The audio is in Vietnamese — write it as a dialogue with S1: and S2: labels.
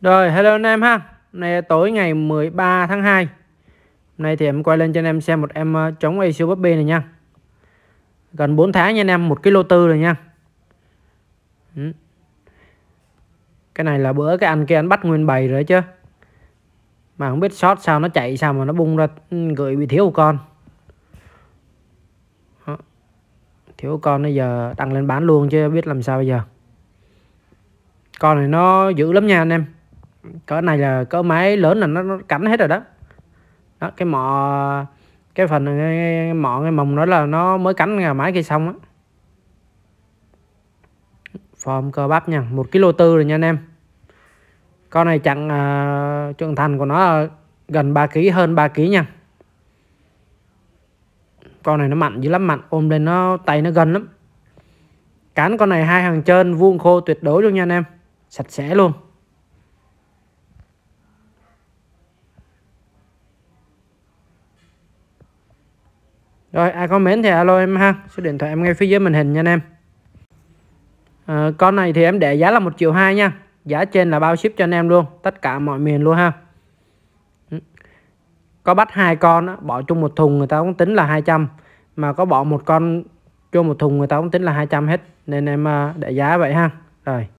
S1: Rồi hello anh em ha này tối ngày 13 tháng 2 Hôm nay thì em quay lên cho anh em xem một em ờ, chống ASIO Puppy này nha Gần 4 tháng nha anh em một kilo tư rồi nha ừ. Cái này là bữa cái anh kia anh bắt nguyên bầy rồi chứ Mà không biết sót sao nó chạy sao mà nó bung ra ừ, gửi bị thiếu con Đó. Thiếu con bây giờ đăng lên bán luôn chứ biết làm sao bây giờ Con này nó dữ lắm nha anh em cỡ này là cỡ máy lớn là nó, nó cắn hết rồi đó đó cái mỏ cái phần cái mọ cái mồng đó là nó mới cắn nhà máy kia xong á form cơ bắp nha một kg tư rồi nha anh em con này chặn uh, trưởng thành của nó gần 3 kg hơn 3 kg nha con này nó mạnh dữ lắm mạnh ôm lên nó tay nó gần lắm cán con này hai hàng trên vuông khô tuyệt đối luôn nha anh em sạch sẽ luôn rồi ai có mến thì alo em ha số điện thoại em ngay phía dưới màn hình nha anh em à, con này thì em để giá là một triệu hai nha giá trên là bao ship cho anh em luôn tất cả mọi miền luôn ha ừ. có bắt hai con đó, bỏ chung một thùng người ta cũng tính là 200 mà có bỏ một con chung một thùng người ta cũng tính là 200 hết nên em ờ, để giá vậy ha rồi